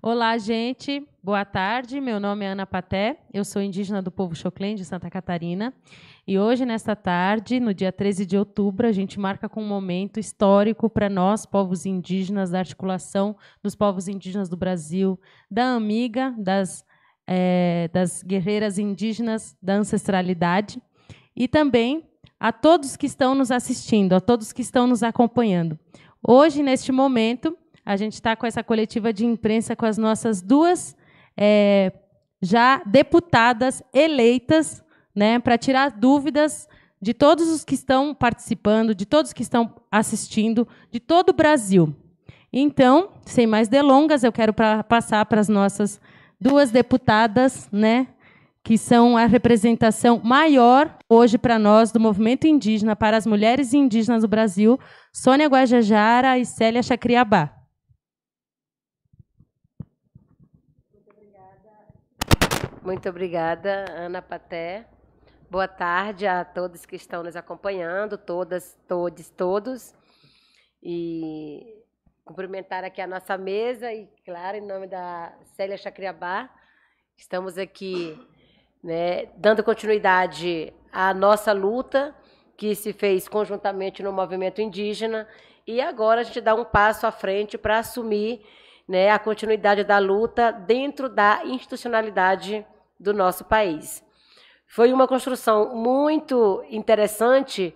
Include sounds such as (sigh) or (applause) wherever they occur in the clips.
Olá, gente. Boa tarde. Meu nome é Ana Paté. Eu sou indígena do povo Xoclém de Santa Catarina. E hoje, nesta tarde, no dia 13 de outubro, a gente marca com um momento histórico para nós, povos indígenas, da articulação dos povos indígenas do Brasil, da amiga, das, é, das guerreiras indígenas, da ancestralidade. E também a todos que estão nos assistindo, a todos que estão nos acompanhando. Hoje, neste momento, a gente está com essa coletiva de imprensa com as nossas duas é, já deputadas eleitas, né, para tirar dúvidas de todos os que estão participando, de todos que estão assistindo, de todo o Brasil. Então, sem mais delongas, eu quero pra, passar para as nossas duas deputadas, né, que são a representação maior hoje para nós do movimento indígena, para as mulheres indígenas do Brasil, Sônia Guajajara e Célia Chacriabá. Muito obrigada, Ana Paté. Boa tarde a todos que estão nos acompanhando, todas, todos, todos. E cumprimentar aqui a nossa mesa e, claro, em nome da Célia Chacriabá, estamos aqui né, dando continuidade à nossa luta que se fez conjuntamente no movimento indígena e agora a gente dá um passo à frente para assumir né, a continuidade da luta dentro da institucionalidade do nosso país. Foi uma construção muito interessante,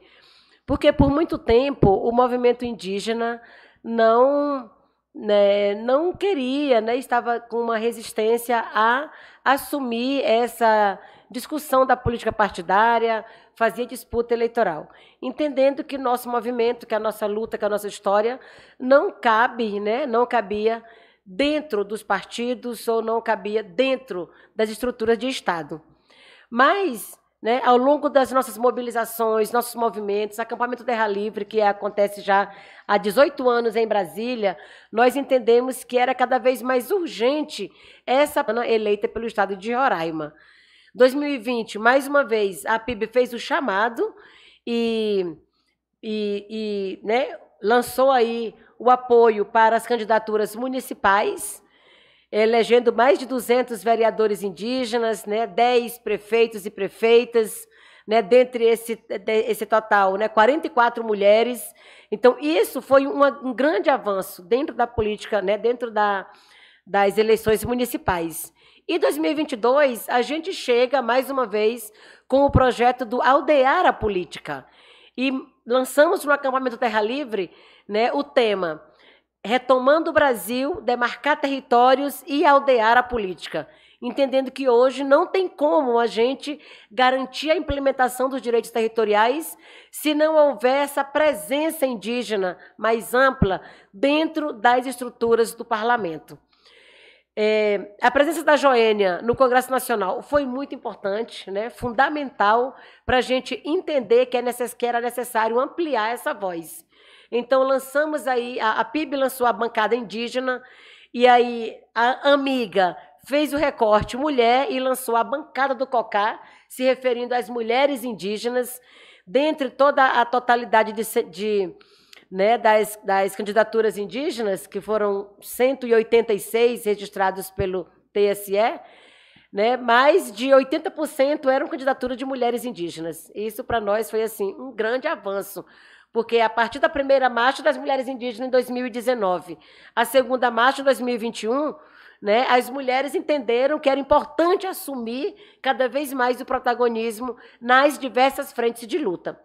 porque por muito tempo o movimento indígena não né, não queria, né, estava com uma resistência a assumir essa discussão da política partidária, fazia disputa eleitoral, entendendo que nosso movimento, que a nossa luta, que a nossa história não cabe, né, não cabia dentro dos partidos ou não cabia dentro das estruturas de Estado. Mas né, ao longo das nossas mobilizações, nossos movimentos, acampamento Terra Livre, que acontece já há 18 anos em Brasília, nós entendemos que era cada vez mais urgente essa eleita pelo estado de Roraima. 2020, mais uma vez, a PIB fez o chamado e, e, e né, lançou aí o apoio para as candidaturas municipais elegendo mais de 200 vereadores indígenas, né, 10 prefeitos e prefeitas, né, dentre esse, esse total, né, 44 mulheres. Então, isso foi uma, um grande avanço dentro da política, né, dentro da, das eleições municipais. E 2022, a gente chega mais uma vez com o projeto do Aldear a Política. E lançamos no acampamento Terra Livre né, o tema retomando o Brasil, demarcar territórios e aldear a política, entendendo que hoje não tem como a gente garantir a implementação dos direitos territoriais se não houver essa presença indígena mais ampla dentro das estruturas do parlamento. É, a presença da Joênia no Congresso Nacional foi muito importante, né, fundamental para a gente entender que, é necess, que era necessário ampliar essa voz. Então lançamos aí, a, a PIB lançou a bancada indígena, e aí a amiga fez o recorte mulher e lançou a bancada do COCÁ, se referindo às mulheres indígenas, dentre toda a totalidade de, de né, das, das candidaturas indígenas, que foram 186 registrados pelo TSE, né, mais de 80% eram candidatura de mulheres indígenas. Isso para nós foi assim um grande avanço, porque a partir da primeira marcha das mulheres indígenas em 2019, a segunda marcha em 2021, né, as mulheres entenderam que era importante assumir cada vez mais o protagonismo nas diversas frentes de luta.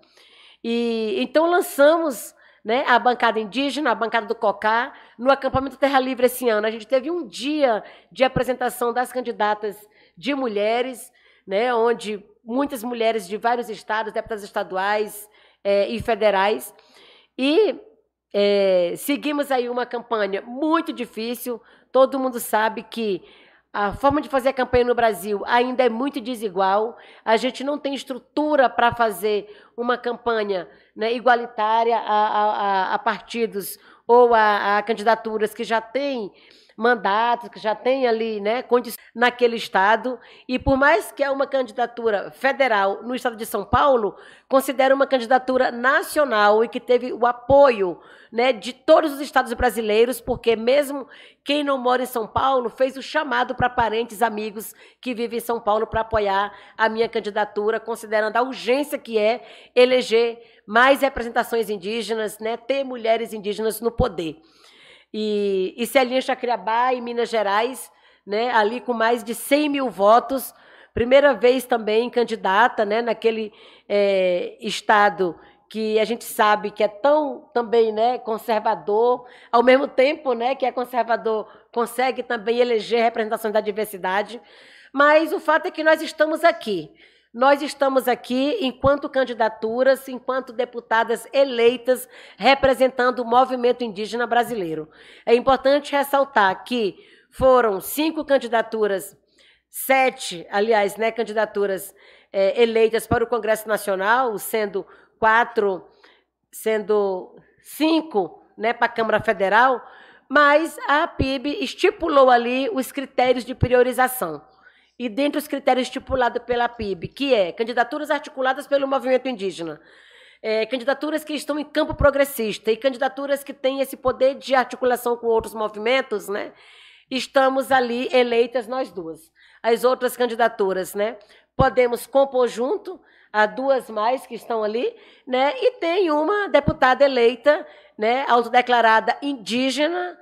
E então lançamos né, a bancada indígena, a bancada do COCÁ, no acampamento Terra Livre esse ano. A gente teve um dia de apresentação das candidatas de mulheres, né, onde muitas mulheres de vários estados, deputadas estaduais, é, e federais. E é, seguimos aí uma campanha muito difícil. Todo mundo sabe que a forma de fazer a campanha no Brasil ainda é muito desigual. A gente não tem estrutura para fazer uma campanha né, igualitária a, a, a, partidos ou a, a candidaturas que já têm mandatos, que já tem ali, né, naquele estado. E por mais que é uma candidatura federal no estado de São Paulo, considera uma candidatura nacional e que teve o apoio né, de todos os estados brasileiros, porque mesmo quem não mora em São Paulo fez o chamado para parentes, amigos que vivem em São Paulo para apoiar a minha candidatura, considerando a urgência que é eleger mais representações indígenas, né, ter mulheres indígenas no poder e, e Celinha Chacriabá, em Minas Gerais, né, ali com mais de 100 mil votos, primeira vez também candidata né, naquele é, estado que a gente sabe que é tão também né, conservador, ao mesmo tempo né, que é conservador, consegue também eleger representações da diversidade. Mas o fato é que nós estamos aqui. Nós estamos aqui enquanto candidaturas, enquanto deputadas eleitas, representando o movimento indígena brasileiro. É importante ressaltar que foram cinco candidaturas, sete, aliás, né, candidaturas é, eleitas para o Congresso Nacional, sendo quatro, sendo cinco né, para a Câmara Federal, mas a PIB estipulou ali os critérios de priorização e dentre os critérios estipulados pela PIB, que é candidaturas articuladas pelo movimento indígena, é, candidaturas que estão em campo progressista e candidaturas que têm esse poder de articulação com outros movimentos, né? Estamos ali eleitas nós duas. As outras candidaturas, né? Podemos compor junto, há duas mais que estão ali, né? E tem uma deputada eleita, né, autodeclarada indígena,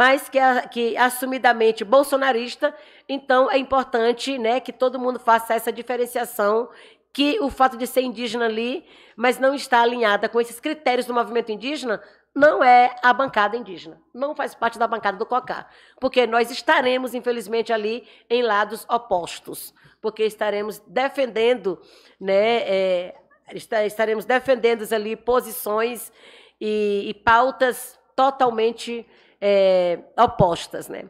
mas que, é, que assumidamente bolsonarista. Então é importante né, que todo mundo faça essa diferenciação que o fato de ser indígena ali, mas não estar alinhada com esses critérios do movimento indígena, não é a bancada indígena, não faz parte da bancada do COCA, porque nós estaremos, infelizmente, ali em lados opostos, porque estaremos defendendo, né, é, estaremos defendendo ali posições e, e pautas totalmente é, opostas, né?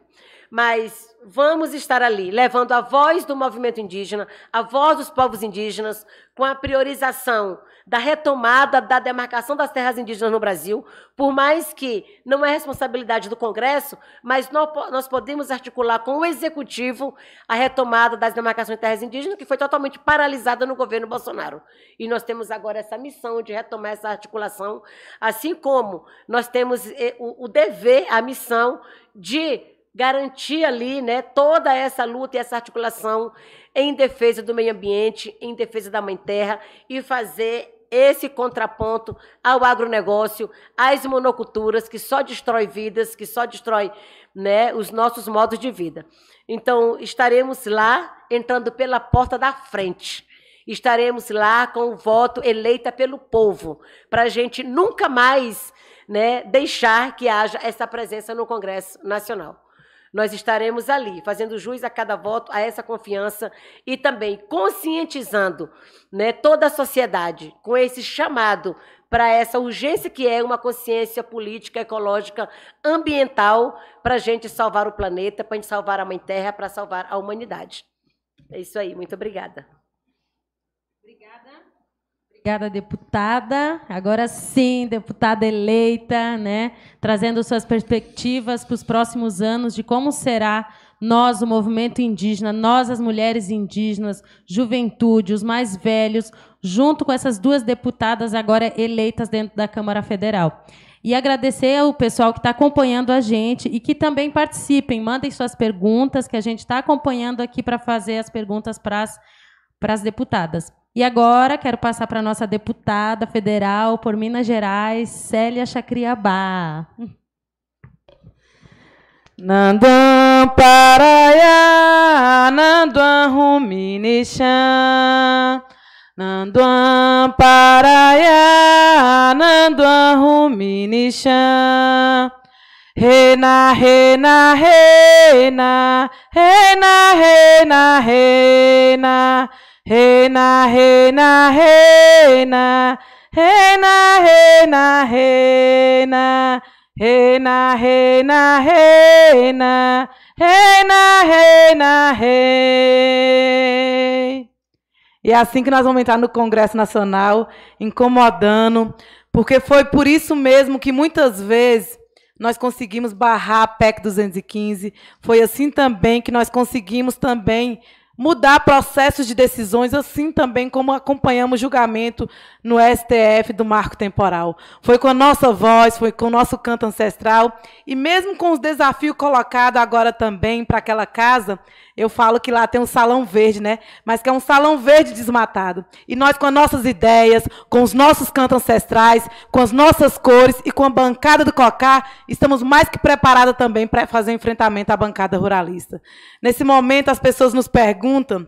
mas vamos estar ali, levando a voz do movimento indígena, a voz dos povos indígenas, com a priorização da retomada da demarcação das terras indígenas no Brasil, por mais que não é responsabilidade do Congresso, mas nós podemos articular com o Executivo a retomada das demarcações de terras indígenas, que foi totalmente paralisada no governo Bolsonaro. E nós temos agora essa missão de retomar essa articulação, assim como nós temos eh, o dever, a missão de garantir ali né, toda essa luta e essa articulação em defesa do meio ambiente, em defesa da mãe terra e fazer esse contraponto ao agronegócio, às monoculturas que só destrói vidas, que só destrói né, os nossos modos de vida. Então, estaremos lá entrando pela porta da frente. Estaremos lá com o voto eleita pelo povo, para a gente nunca mais né, deixar que haja essa presença no Congresso Nacional. Nós estaremos ali, fazendo juiz a cada voto, a essa confiança e também conscientizando né, toda a sociedade com esse chamado para essa urgência que é uma consciência política, ecológica, ambiental, para a gente salvar o planeta, para a gente salvar a Mãe Terra, para salvar a humanidade. É isso aí, muito obrigada. Obrigada, deputada. Agora sim, deputada eleita, né? Trazendo suas perspectivas para os próximos anos de como será nós, o movimento indígena, nós, as mulheres indígenas, juventude, os mais velhos, junto com essas duas deputadas agora eleitas dentro da Câmara Federal. E agradecer ao pessoal que está acompanhando a gente e que também participem, mandem suas perguntas, que a gente está acompanhando aqui para fazer as perguntas para as deputadas. E agora quero passar para a nossa deputada federal por Minas Gerais, Célia Chacriabá. Nandam Paraya, Nandam Ruminichan, Nandam Paraya, Nandam Ruminichan. Rena, rena, rena, rena, rena, rena. Reina, reina, reina, reina, reina, reina, reina, reina, reina, reina, reina, rei. E é assim que nós vamos entrar no Congresso Nacional, incomodando, porque foi por isso mesmo que muitas vezes nós conseguimos barrar a PEC 215, foi assim também que nós conseguimos também mudar processos de decisões, assim também como acompanhamos julgamento no STF do marco temporal. Foi com a nossa voz, foi com o nosso canto ancestral, e mesmo com os desafios colocados agora também para aquela casa, eu falo que lá tem um salão verde, né? Mas que é um salão verde desmatado. E nós, com as nossas ideias, com os nossos cantos ancestrais, com as nossas cores e com a bancada do COCAR, estamos mais que preparados também para fazer um enfrentamento à bancada ruralista. Nesse momento, as pessoas nos perguntam,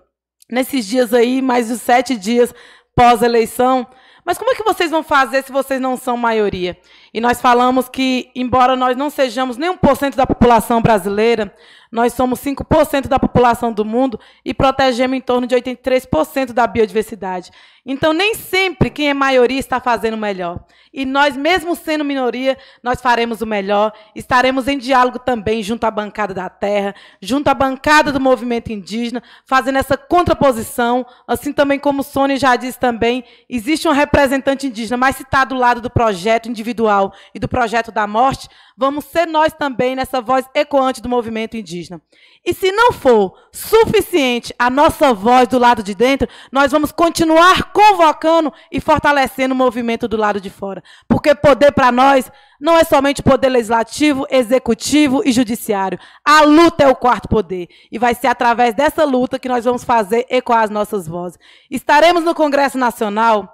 nesses dias aí, mais de sete dias pós-eleição, mas como é que vocês vão fazer se vocês não são maioria? E nós falamos que, embora nós não sejamos nem 1% da população brasileira, nós somos 5% da população do mundo e protegemos em torno de 83% da biodiversidade. Então, nem sempre quem é maioria está fazendo o melhor. E nós, mesmo sendo minoria, nós faremos o melhor. Estaremos em diálogo também junto à bancada da terra, junto à bancada do movimento indígena, fazendo essa contraposição. Assim também como Sônia já disse também, existe um representante indígena, mas se está do lado do projeto individual Nacional e do Projeto da Morte, vamos ser nós também nessa voz ecoante do movimento indígena. E se não for suficiente a nossa voz do lado de dentro, nós vamos continuar convocando e fortalecendo o movimento do lado de fora. Porque poder para nós não é somente poder legislativo, executivo e judiciário. A luta é o quarto poder. E vai ser através dessa luta que nós vamos fazer ecoar as nossas vozes. Estaremos no Congresso Nacional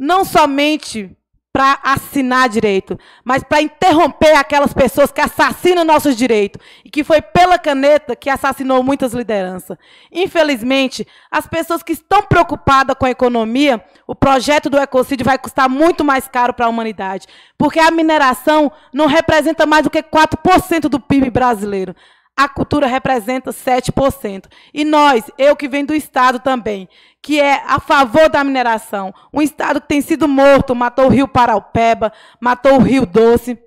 não somente para assinar direito, mas para interromper aquelas pessoas que assassinam nossos direitos e que foi pela caneta que assassinou muitas lideranças. Infelizmente, as pessoas que estão preocupadas com a economia, o projeto do ecocídio vai custar muito mais caro para a humanidade, porque a mineração não representa mais do que 4% do PIB brasileiro a cultura representa 7%. E nós, eu que venho do Estado também, que é a favor da mineração. Um Estado que tem sido morto, matou o rio Paraupeba, matou o rio Doce,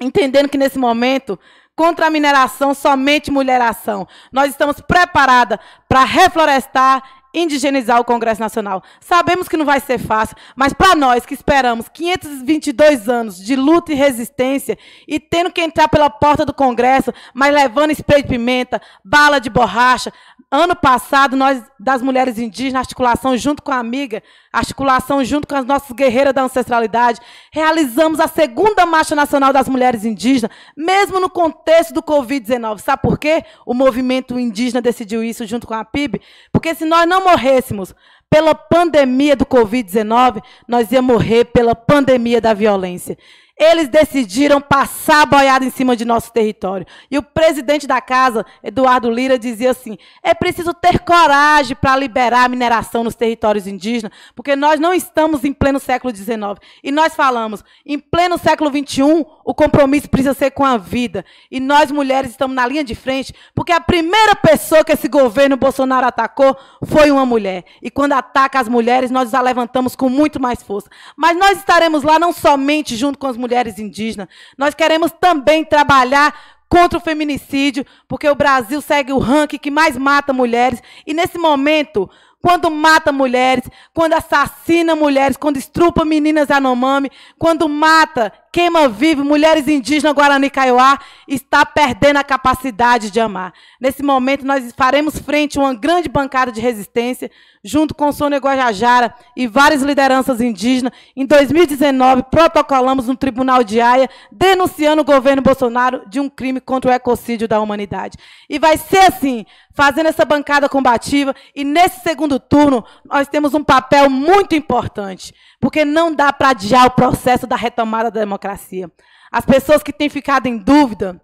entendendo que nesse momento contra a mineração, somente mulheração. Nós estamos preparadas para reflorestar indigenizar o Congresso Nacional. Sabemos que não vai ser fácil, mas para nós que esperamos 522 anos de luta e resistência e tendo que entrar pela porta do Congresso, mas levando spray de pimenta, bala de borracha, ano passado nós das mulheres indígenas, articulação junto com a amiga, articulação junto com as nossas guerreiras da ancestralidade, realizamos a segunda marcha nacional das mulheres indígenas, mesmo no contexto do COVID-19. Sabe por quê? O movimento indígena decidiu isso junto com a PIB, porque se nós não não morrêssemos pela pandemia do Covid-19, nós ia morrer pela pandemia da violência. Eles decidiram passar a boiada em cima de nosso território. E o presidente da casa, Eduardo Lira, dizia assim: é preciso ter coragem para liberar a mineração nos territórios indígenas, porque nós não estamos em pleno século XIX. E nós falamos: em pleno século XXI, o compromisso precisa ser com a vida. E nós, mulheres, estamos na linha de frente, porque a primeira pessoa que esse governo Bolsonaro atacou foi uma mulher. E quando ataca as mulheres, nós a levantamos com muito mais força. Mas nós estaremos lá não somente junto com as mulheres mulheres indígenas. Nós queremos também trabalhar contra o feminicídio, porque o Brasil segue o ranking que mais mata mulheres. E nesse momento, quando mata mulheres, quando assassina mulheres, quando estrupa meninas anomami, quando mata queima viva, mulheres indígenas Guarani Kaiowá está perdendo a capacidade de amar. Nesse momento, nós faremos frente a uma grande bancada de resistência, junto com Sônia Guajajara e várias lideranças indígenas. Em 2019, protocolamos no Tribunal de Haia, denunciando o governo Bolsonaro de um crime contra o ecocídio da humanidade. E vai ser assim, fazendo essa bancada combativa, e nesse segundo turno, nós temos um papel muito importante. Porque não dá para adiar o processo da retomada da democracia. As pessoas que têm ficado em dúvida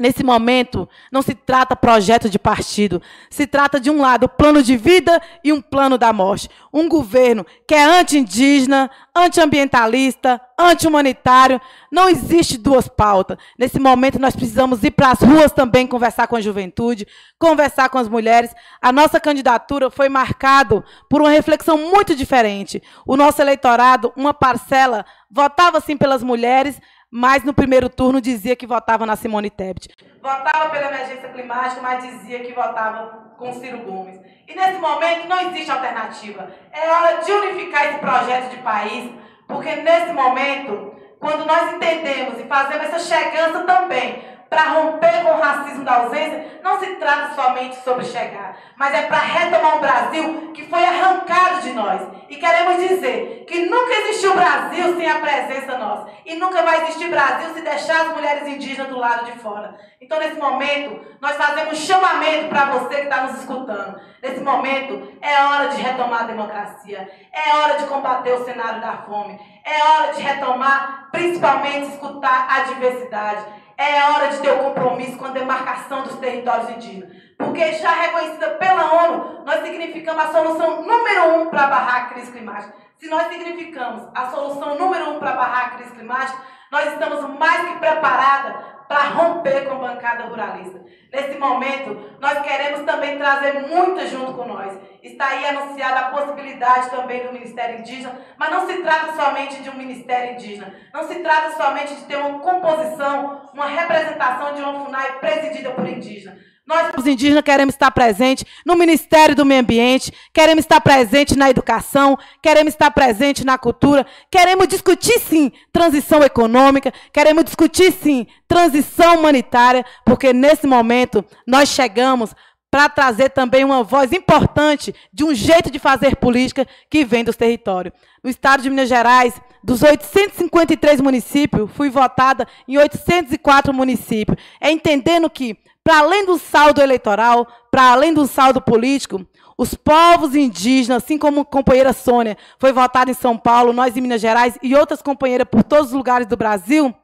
Nesse momento, não se trata projeto de partido. Se trata de um lado plano de vida e um plano da morte. Um governo que é anti-indígena, anti-ambientalista, anti-humanitário. Não existe duas pautas. Nesse momento, nós precisamos ir para as ruas também conversar com a juventude, conversar com as mulheres. A nossa candidatura foi marcada por uma reflexão muito diferente. O nosso eleitorado, uma parcela, votava sim pelas mulheres mas no primeiro turno dizia que votava na Simone Tebet. Votava pela emergência climática, mas dizia que votava com Ciro Gomes. E nesse momento não existe alternativa. É hora de unificar esse projeto de país, porque nesse momento, quando nós entendemos e fazemos essa chegança também para romper com o racismo da ausência, não se trata somente sobre chegar, mas é para retomar um Brasil que foi arrancado de nós. E queremos dizer que nunca existiu Brasil sem a presença nossa. E nunca vai existir Brasil se deixar as mulheres indígenas do lado de fora. Então, nesse momento, nós fazemos um chamamento para você que está nos escutando. Nesse momento, é hora de retomar a democracia. É hora de combater o cenário da fome. É hora de retomar, principalmente, escutar a diversidade. É hora de ter o um compromisso com a demarcação dos territórios indígenas porque já reconhecida pela ONU, nós significamos a solução número um para barrar a crise climática. Se nós significamos a solução número um para barrar a crise climática, nós estamos mais que preparadas para romper com a bancada ruralista. Nesse momento, nós queremos também trazer muito junto com nós. Está aí anunciada a possibilidade também do Ministério Indígena, mas não se trata somente de um Ministério Indígena, não se trata somente de ter uma composição, uma representação de um FUNAI presidida por indígena. Nós, os indígenas, queremos estar presentes no Ministério do Meio Ambiente, queremos estar presentes na educação, queremos estar presentes na cultura, queremos discutir, sim, transição econômica, queremos discutir, sim, transição humanitária, porque nesse momento nós chegamos para trazer também uma voz importante de um jeito de fazer política que vem dos territórios. No estado de Minas Gerais, dos 853 municípios, fui votada em 804 municípios. É entendendo que para além do saldo eleitoral, para além do saldo político, os povos indígenas, assim como a companheira Sônia foi votada em São Paulo, nós em Minas Gerais e outras companheiras por todos os lugares do Brasil,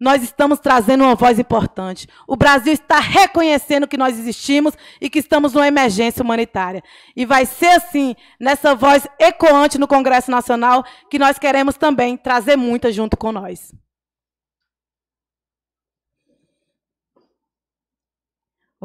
nós estamos trazendo uma voz importante. O Brasil está reconhecendo que nós existimos e que estamos numa emergência humanitária. E vai ser assim, nessa voz ecoante no Congresso Nacional, que nós queremos também trazer muita junto com nós.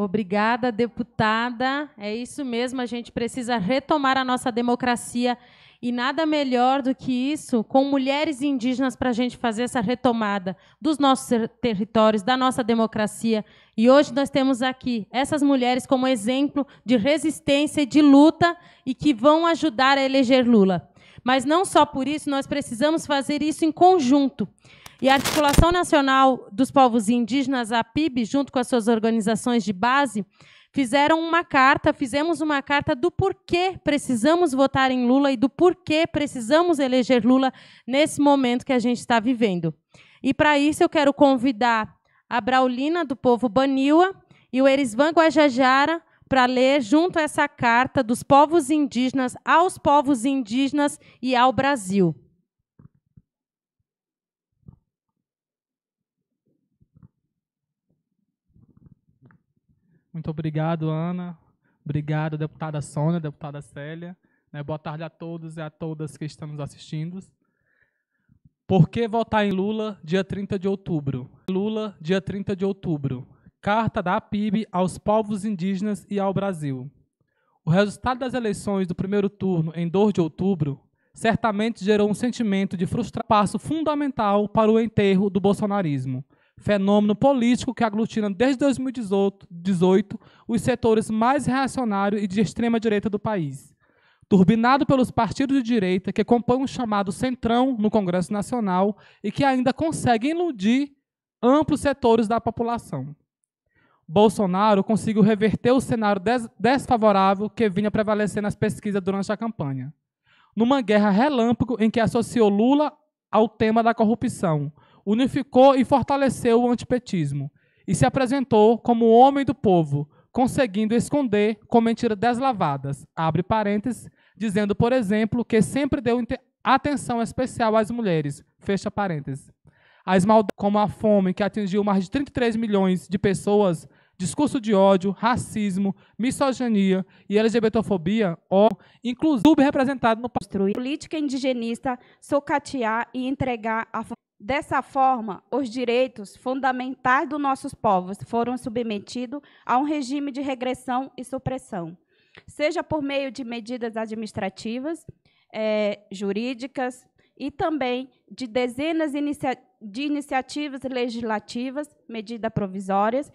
Obrigada, deputada. É isso mesmo, a gente precisa retomar a nossa democracia e nada melhor do que isso com mulheres indígenas para a gente fazer essa retomada dos nossos territórios, da nossa democracia. E hoje nós temos aqui essas mulheres como exemplo de resistência e de luta e que vão ajudar a eleger Lula. Mas não só por isso, nós precisamos fazer isso em conjunto. E a Articulação Nacional dos Povos Indígenas, a PIB, junto com as suas organizações de base, fizeram uma carta, fizemos uma carta do porquê precisamos votar em Lula e do porquê precisamos eleger Lula nesse momento que a gente está vivendo. E para isso eu quero convidar a Braulina do povo Baniwa e o Erisvan Guajajara para ler junto essa carta dos povos indígenas aos povos indígenas e ao Brasil. Muito obrigado, Ana. Obrigado, deputada Sônia, deputada Célia. Né? boa tarde a todos e a todas que estão nos assistindo. Por que votar em Lula dia 30 de outubro? Lula, dia 30 de outubro. Carta da PIB aos povos indígenas e ao Brasil. O resultado das eleições do primeiro turno, em 2 de outubro, certamente gerou um sentimento de frustração, passo fundamental para o enterro do bolsonarismo, fenômeno político que aglutina desde 2018 os setores mais reacionários e de extrema direita do país. Turbinado pelos partidos de direita que compõem o chamado Centrão no Congresso Nacional e que ainda conseguem iludir amplos setores da população. Bolsonaro conseguiu reverter o cenário des desfavorável que vinha prevalecendo nas pesquisas durante a campanha. Numa guerra relâmpago em que associou Lula ao tema da corrupção, unificou e fortaleceu o antipetismo e se apresentou como o homem do povo, conseguindo esconder com mentiras deslavadas, abre parênteses, dizendo, por exemplo, que sempre deu atenção especial às mulheres, fecha parênteses. As maldades como a fome, que atingiu mais de 33 milhões de pessoas, discurso de ódio, racismo, misoginia e LGBTfobia, ó, inclusive representado no... construir Política indigenista, socatear e entregar a... Dessa forma, os direitos fundamentais dos nossos povos foram submetidos a um regime de regressão e supressão, seja por meio de medidas administrativas, é, jurídicas e também de dezenas inicia de iniciativas legislativas, medidas provisórias,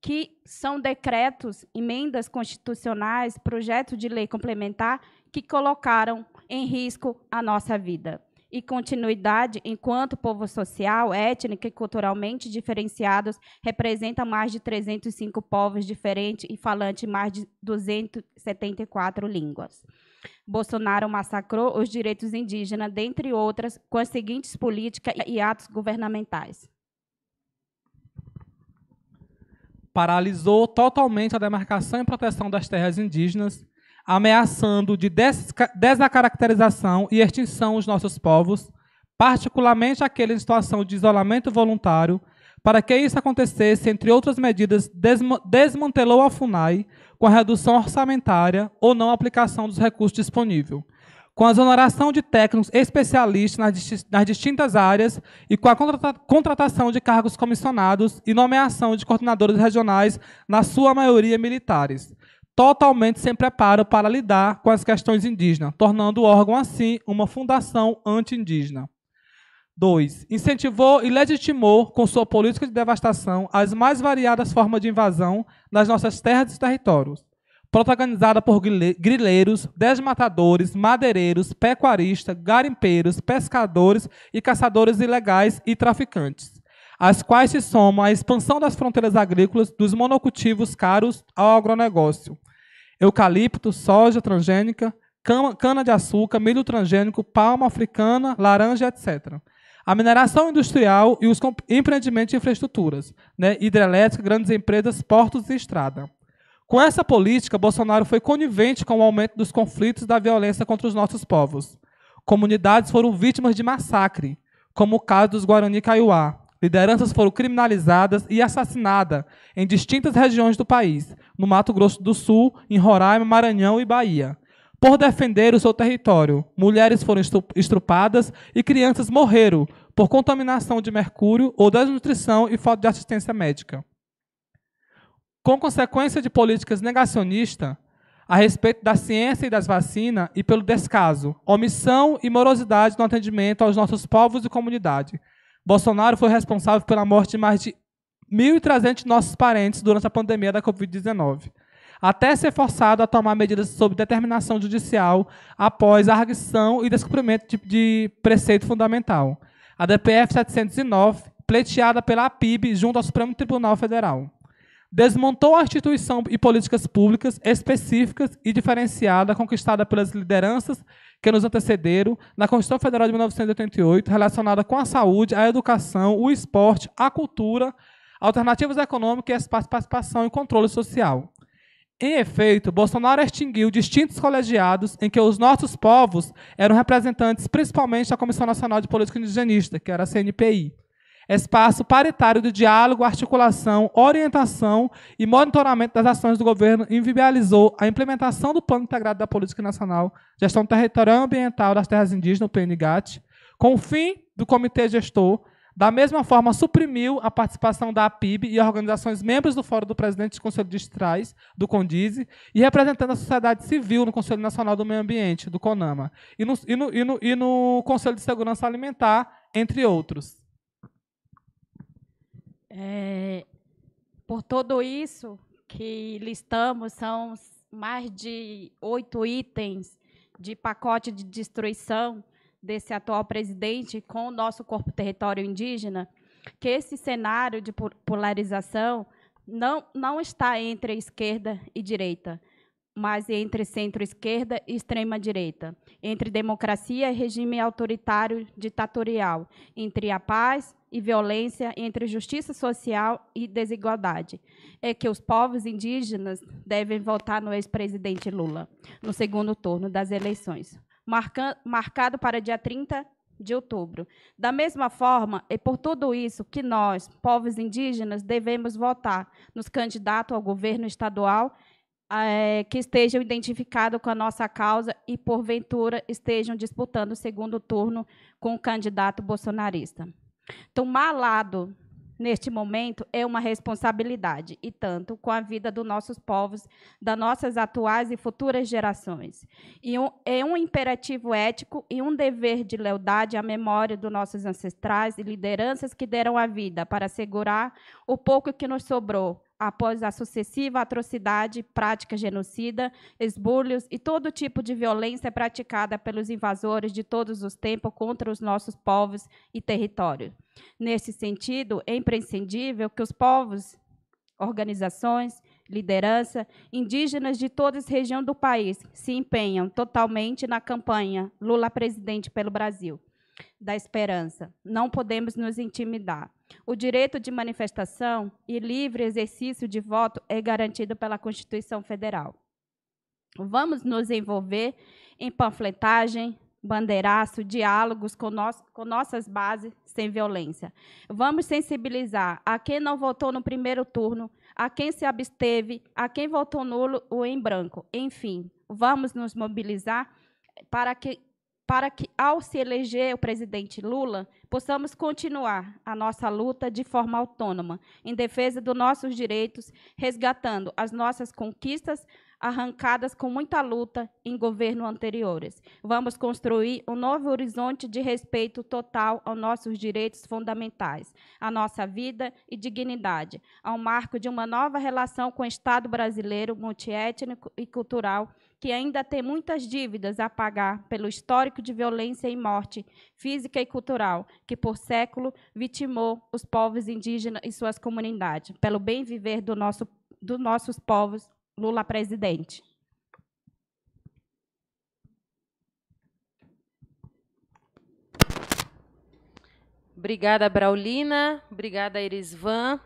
que são decretos, emendas constitucionais, projetos de lei complementar que colocaram em risco a nossa vida e continuidade enquanto povo social, étnico e culturalmente diferenciados representa mais de 305 povos diferentes e falante mais de 274 línguas. Bolsonaro massacrou os direitos indígenas, dentre outras, com as seguintes políticas e atos governamentais. Paralisou totalmente a demarcação e proteção das terras indígenas ameaçando de desacaracterização e extinção os nossos povos, particularmente aqueles em situação de isolamento voluntário, para que isso acontecesse, entre outras medidas, desmantelou a FUNAI com a redução orçamentária ou não aplicação dos recursos disponíveis, com a exoneração de técnicos especialistas nas, distintas áreas e com a contratação de cargos comissionados e nomeação de coordenadores regionais, na sua maioria militares totalmente sem preparo para lidar com as questões indígenas, tornando o órgão assim uma fundação anti-indígena. 2. Incentivou e legitimou, com sua política de devastação, as mais variadas formas de invasão nas nossas terras e territórios. Protagonizada por grileiros, desmatadores, madeireiros, pecuaristas, garimpeiros, pescadores e caçadores ilegais e traficantes, às quais se soma a expansão das fronteiras agrícolas dos monocultivos caros ao agronegócio, eucalipto, soja transgênica, cana-de-açúcar, milho transgênico, palma africana, laranja, etc. A mineração industrial e os empreendimentos de infraestruturas, né, hidrelétrica, grandes empresas, portos e estrada. Com essa política, Bolsonaro foi conivente com o aumento dos conflitos e da violência contra os nossos povos. Comunidades foram vítimas de massacre, como o caso dos Guarani Kaiowá, lideranças foram criminalizadas e assassinadas em distintas regiões do país, no Mato Grosso do Sul, em Roraima, Maranhão e Bahia. Por defender o seu território, mulheres foram estrupadas e crianças morreram por contaminação de mercúrio ou desnutrição e falta de assistência médica. Com consequência de políticas negacionistas a respeito da ciência e das vacinas e pelo descaso, omissão e morosidade no atendimento aos nossos povos e comunidade, Bolsonaro foi responsável pela morte de mais de 1.300 nossos parentes durante a pandemia da Covid-19, até ser forçado a tomar medidas sob determinação judicial após a arguição e descumprimento de, de preceito fundamental. A DPF 709, pleiteada pela APIB junto ao Supremo Tribunal Federal desmontou a instituição e políticas públicas específicas e diferenciada conquistada pelas lideranças que nos antecederam na Constituição Federal de 1988, relacionada com a saúde, a educação, o esporte, a cultura, alternativas econômicas e participação e controle social. Em efeito, Bolsonaro extinguiu distintos colegiados em que os nossos povos eram representantes, principalmente da Comissão Nacional de Política Indigenista, que era a CNPI espaço paritário de diálogo, articulação, orientação e monitoramento das ações do governo, inviabilizou a implementação do Plano Integrado da Política Nacional Gestão Territorial e Ambiental das Terras Indígenas, o PNGAT, com o fim do comitê gestor, da mesma forma, suprimiu a participação da APIB e organizações membros do Fórum do Presidente do Conselho de do CONDISE, e representando a sociedade civil no Conselho Nacional do Meio Ambiente, do CONAMA, e no, e no, e no, e no Conselho de Segurança Alimentar, entre outros. É, por tudo isso que listamos, são mais de oito itens de pacote de destruição desse atual presidente com o nosso corpo território indígena, que esse cenário de polarização não, não está entre esquerda e direita, mas entre centro-esquerda e extrema-direita, entre democracia e regime autoritário ditatorial, entre a paz e violência entre justiça social e desigualdade. É que os povos indígenas devem votar no ex-presidente Lula no segundo turno das eleições, marca, marcado para dia 30 de outubro. Da mesma forma, é por tudo isso que nós, povos indígenas, devemos votar nos candidatos ao governo estadual é, que estejam identificados com a nossa causa e, porventura, estejam disputando o segundo turno com o candidato bolsonarista. Tomar lado neste momento é uma responsabilidade, e tanto com a vida dos nossos povos, das nossas atuais e futuras gerações. E um, é um imperativo ético e um dever de lealdade à memória dos nossos ancestrais e lideranças que deram a vida para assegurar o pouco que nos sobrou após a sucessiva atrocidade, prática genocida, esbulhos e todo tipo de violência praticada pelos invasores de todos os tempos contra os nossos povos e territórios. Nesse sentido, é imprescindível que os povos, organizações, liderança, indígenas de todas as regiões do país se empenham totalmente na campanha Lula Presidente pelo Brasil da esperança. Não podemos nos intimidar. O direito de manifestação e livre exercício de voto é garantido pela Constituição Federal. Vamos nos envolver em panfletagem, bandeiraço, diálogos com, com nossas bases sem violência. Vamos sensibilizar a quem não votou no primeiro turno, a quem se absteve, a quem votou nulo ou em branco. Enfim, vamos nos mobilizar para que para que, ao se eleger o presidente Lula, possamos continuar a nossa luta de forma autônoma, em defesa dos nossos direitos, resgatando as nossas conquistas arrancadas com muita luta em governo anteriores. Vamos construir um novo horizonte de respeito total aos nossos direitos fundamentais, à nossa vida e dignidade, ao marco de uma nova relação com o Estado brasileiro multiétnico e cultural que ainda tem muitas dívidas a pagar pelo histórico de violência e morte física e cultural que por século vitimou os povos indígenas e suas comunidades, pelo bem viver do nosso, dos nossos povos, Lula presidente. Obrigada, Braulina. Obrigada, Erisvan.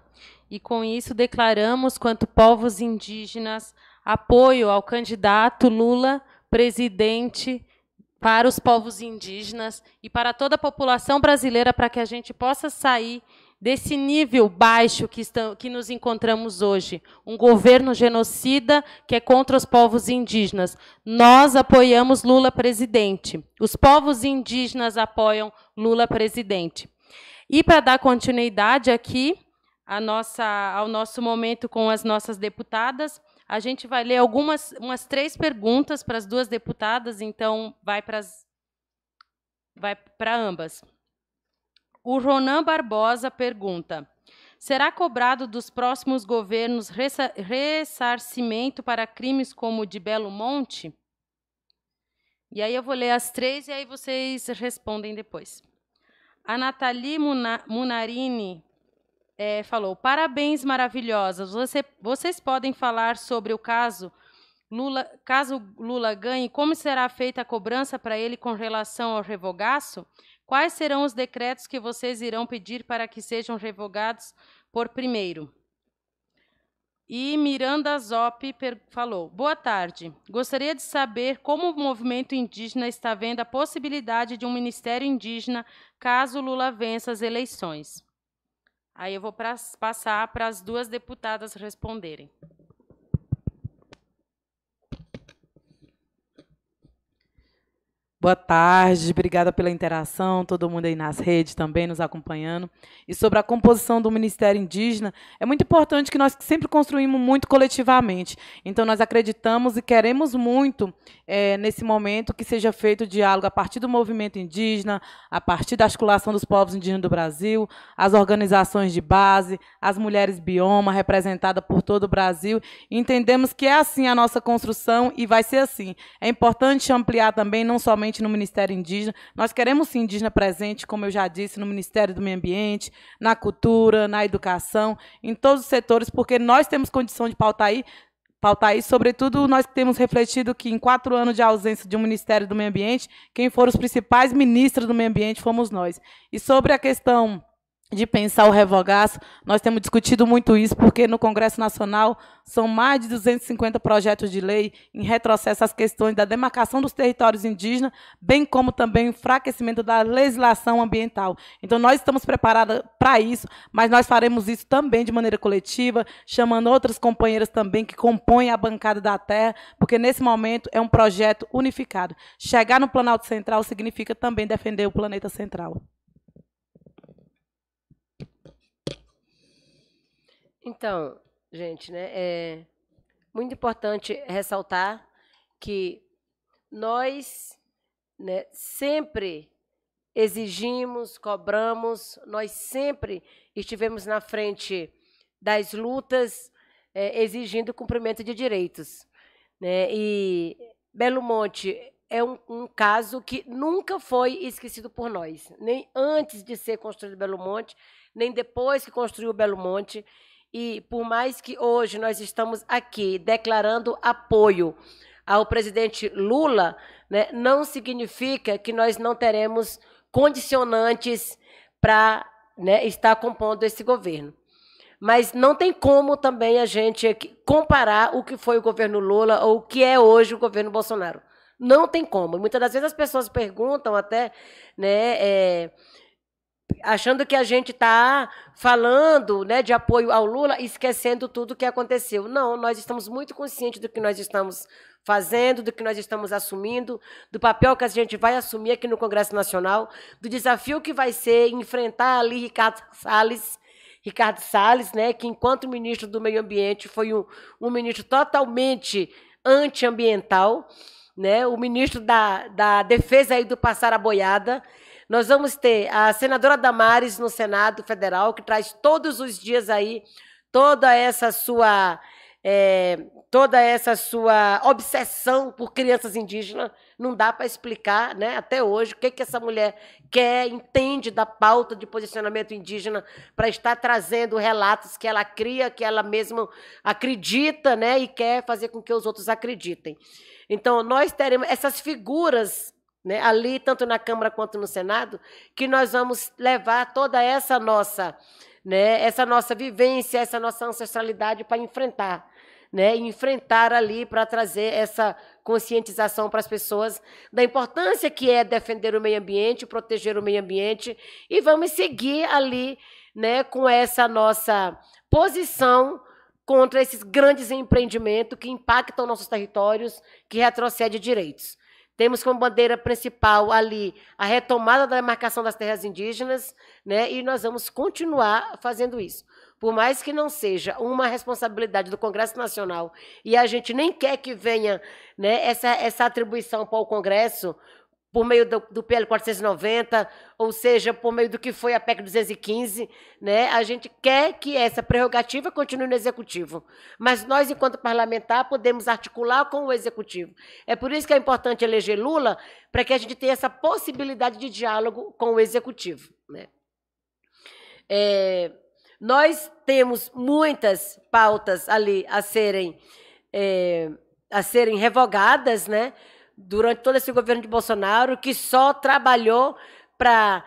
E com isso declaramos, quanto povos indígenas, apoio ao candidato Lula presidente para os povos indígenas e para toda a população brasileira para que a gente possa sair desse nível baixo que, estão, que nos encontramos hoje. Um governo genocida que é contra os povos indígenas. Nós apoiamos Lula presidente. Os povos indígenas apoiam Lula presidente. E para dar continuidade aqui nossa, ao nosso momento com as nossas deputadas, a gente vai ler algumas umas três perguntas para as duas deputadas, então vai para as, vai para ambas. O Ronan Barbosa pergunta: Será cobrado dos próximos governos ressarcimento para crimes como o de Belo Monte? E aí eu vou ler as três e aí vocês respondem depois. A Nathalie Munarini é, falou: parabéns, maravilhosas. Você, vocês podem falar sobre o caso Lula, caso Lula ganhe, como será feita a cobrança para ele com relação ao revogaço? Quais serão os decretos que vocês irão pedir para que sejam revogados por primeiro? E Miranda Zop falou: Boa tarde. Gostaria de saber como o movimento indígena está vendo a possibilidade de um ministério indígena caso Lula vença as eleições. Aí eu vou pra, passar para as duas deputadas responderem. Boa tarde, obrigada pela interação, todo mundo aí nas redes também nos acompanhando. E sobre a composição do Ministério Indígena, é muito importante que nós sempre construímos muito coletivamente. Então, nós acreditamos e queremos muito, é, nesse momento, que seja feito o diálogo a partir do movimento indígena, a partir da articulação dos povos indígenas do Brasil, as organizações de base, as mulheres bioma, representada por todo o Brasil. Entendemos que é assim a nossa construção e vai ser assim. É importante ampliar também, não somente presente no Ministério Indígena. Nós queremos sim indígena presente, como eu já disse, no Ministério do Meio Ambiente, na cultura, na educação, em todos os setores, porque nós temos condição de pautar aí pautar isso. Sobretudo, nós temos refletido que, em quatro anos de ausência de um Ministério do Meio Ambiente, quem foram os principais ministros do meio ambiente fomos nós. E sobre a questão de pensar o revogaço. Nós temos discutido muito isso, porque no Congresso Nacional são mais de 250 projetos de lei em retrocesso às questões da demarcação dos territórios indígenas, bem como também o enfraquecimento da legislação ambiental. Então, nós estamos preparados para isso, mas nós faremos isso também de maneira coletiva, chamando outras companheiras também que compõem a bancada da terra, porque nesse momento é um projeto unificado. Chegar no Planalto Central significa também defender o planeta central. Então, gente, né, é muito importante ressaltar que nós né, sempre exigimos, cobramos, nós sempre estivemos na frente das lutas é, exigindo cumprimento de direitos. Né? E Belo Monte é um, um, caso que nunca foi esquecido por nós, nem antes de ser construído Belo Monte, nem depois que construiu Belo Monte. E por mais que hoje nós estamos aqui declarando apoio ao presidente Lula, né, não significa que nós não teremos condicionantes para né, estar compondo esse governo. Mas não tem como também a gente comparar o que foi o governo Lula ou o que é hoje o governo Bolsonaro. Não tem como. Muitas das vezes as pessoas perguntam até, né, é, achando que a gente está falando né, de apoio ao Lula, esquecendo tudo o que aconteceu. Não, nós estamos muito conscientes do que nós estamos fazendo, do que nós estamos assumindo, do papel que a gente vai assumir aqui no Congresso Nacional, do desafio que vai ser enfrentar ali Ricardo Salles, Ricardo Salles, né, que enquanto ministro do Meio Ambiente foi um, um ministro totalmente antiambiental, né, o ministro da, da Defesa aí do Passar a Boiada, nós vamos ter a senadora Damares no Senado Federal, que traz todos os dias aí toda essa sua. É, toda essa sua obsessão por crianças indígenas, não dá para explicar né, até hoje o que, que essa mulher quer, entende da pauta de posicionamento indígena para estar trazendo relatos que ela cria, que ela mesma acredita né, e quer fazer com que os outros acreditem. Então, nós teremos essas figuras né, ali, tanto na Câmara quanto no Senado, que nós vamos levar toda essa nossa, né, essa nossa vivência, essa nossa ancestralidade para enfrentar. Né, enfrentar ali para trazer essa conscientização para as pessoas da importância que é defender o meio ambiente, proteger o meio ambiente e vamos seguir ali, né, com essa nossa posição contra esses grandes empreendimentos que impactam nossos territórios, que retrocede direitos. Temos como bandeira principal ali a retomada da demarcação das terras indígenas, né? e nós vamos continuar fazendo isso. Por mais que não seja uma responsabilidade do Congresso Nacional, e a gente nem quer que venha né, essa, essa atribuição para o Congresso, por meio do, do, PL 490, ou seja, por meio do que foi a PEC 215, né? A gente quer que essa prerrogativa continue no executivo, mas nós enquanto parlamentar podemos articular com o executivo. É por isso que é importante eleger Lula para que a gente tenha essa possibilidade de diálogo com o executivo, né? É, nós temos muitas pautas ali a serem é, a serem revogadas, né? durante todo esse governo de Bolsonaro, que só trabalhou para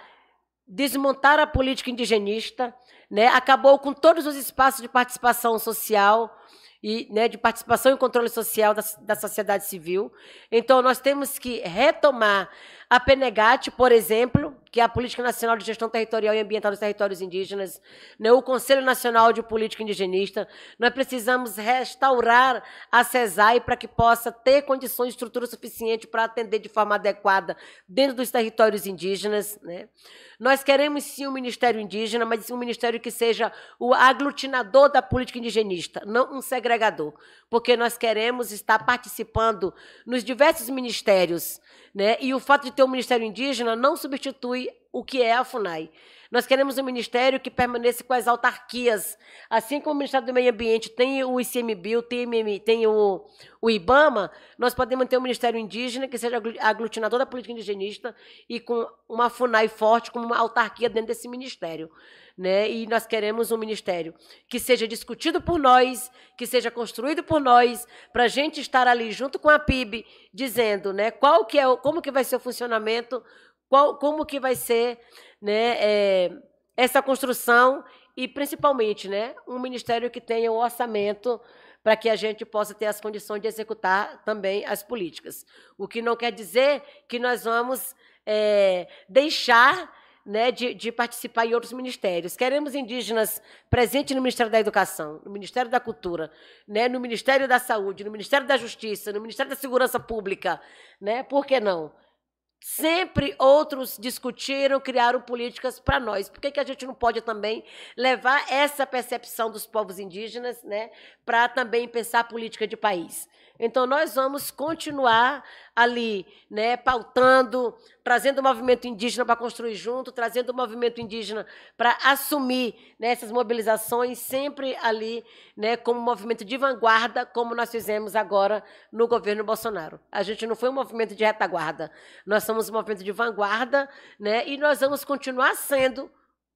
desmontar a política indigenista, né? acabou com todos os espaços de participação social e né, de participação e controle social da, da sociedade civil. Então, nós temos que retomar a Penegate, por exemplo, que é a Política Nacional de Gestão Territorial e Ambiental dos Territórios Indígenas, né, o Conselho Nacional de Política Indigenista. Nós precisamos restaurar a CESAI para que possa ter condições de estrutura suficiente para atender de forma adequada dentro dos territórios indígenas. Né? Nós queremos sim um Ministério Indígena, mas um Ministério que seja o aglutinador da política indigenista, não um segregador, porque nós queremos estar participando nos diversos ministérios né? E o fato de ter um ministério indígena não substitui o que é a FUNAI. Nós queremos um ministério que permaneça com as autarquias. Assim como o Ministério do Meio Ambiente tem o ICMBio, tem, tem o, o, IBAMA, nós podemos ter um ministério indígena que seja aglutinador da política indigenista e com uma FUNAI forte como uma autarquia dentro desse ministério né? E nós queremos um ministério que seja discutido por nós, que seja construído por nós, para a gente estar ali junto com a PIB, dizendo, né? Qual que é, como que vai ser o funcionamento, qual, como que vai ser, né? É, essa construção e principalmente, né? Um ministério que tenha o orçamento para que a gente possa ter as condições de executar também as políticas. O que não quer dizer que nós vamos é, deixar né, de, de, participar em outros ministérios. Queremos indígenas presentes no Ministério da Educação, no Ministério da Cultura, né, no Ministério da Saúde, no Ministério da Justiça, no Ministério da Segurança Pública. Né? Por que não? Sempre outros discutiram, criaram políticas para nós. Por que, que a gente não pode também levar essa percepção dos povos indígenas né, para também pensar a política de país? Então nós vamos continuar ali, né, pautando, trazendo o movimento indígena para construir junto, trazendo o movimento indígena para assumir né, essas mobilizações sempre ali, né, como movimento de vanguarda, como nós fizemos agora no governo Bolsonaro. A gente não foi um movimento de retaguarda, nós somos um movimento de vanguarda, né, e nós vamos continuar sendo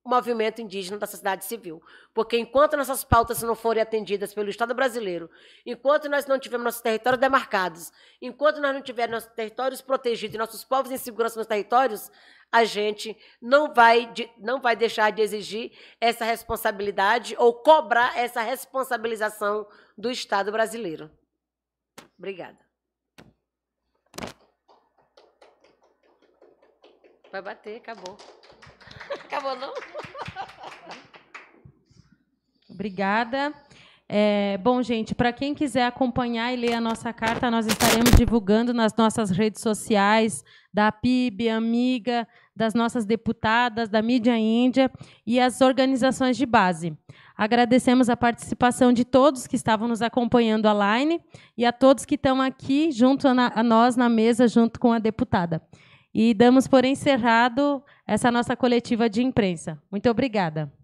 o movimento indígena da sociedade civil. Porque enquanto nossas pautas não forem atendidas pelo Estado brasileiro, enquanto nós não tivermos nossos territórios demarcados, enquanto nós não tivermos nossos territórios protegidos e nossos povos em segurança nos territórios, a gente não vai, não vai deixar de exigir essa responsabilidade ou cobrar essa responsabilização do Estado brasileiro. Obrigada. Vai bater, acabou. (laughs) Acabou, não? Obrigada. É, bom, gente, para quem quiser acompanhar e ler a nossa carta, nós estaremos divulgando nas nossas redes sociais, da PIB, Amiga, das nossas deputadas, da Mídia Índia e as organizações de base. Agradecemos a participação de todos que estavam nos acompanhando online e a todos que estão aqui junto a nós na mesa, junto com a deputada. E damos por encerrado essa nossa coletiva de imprensa. Muito obrigada.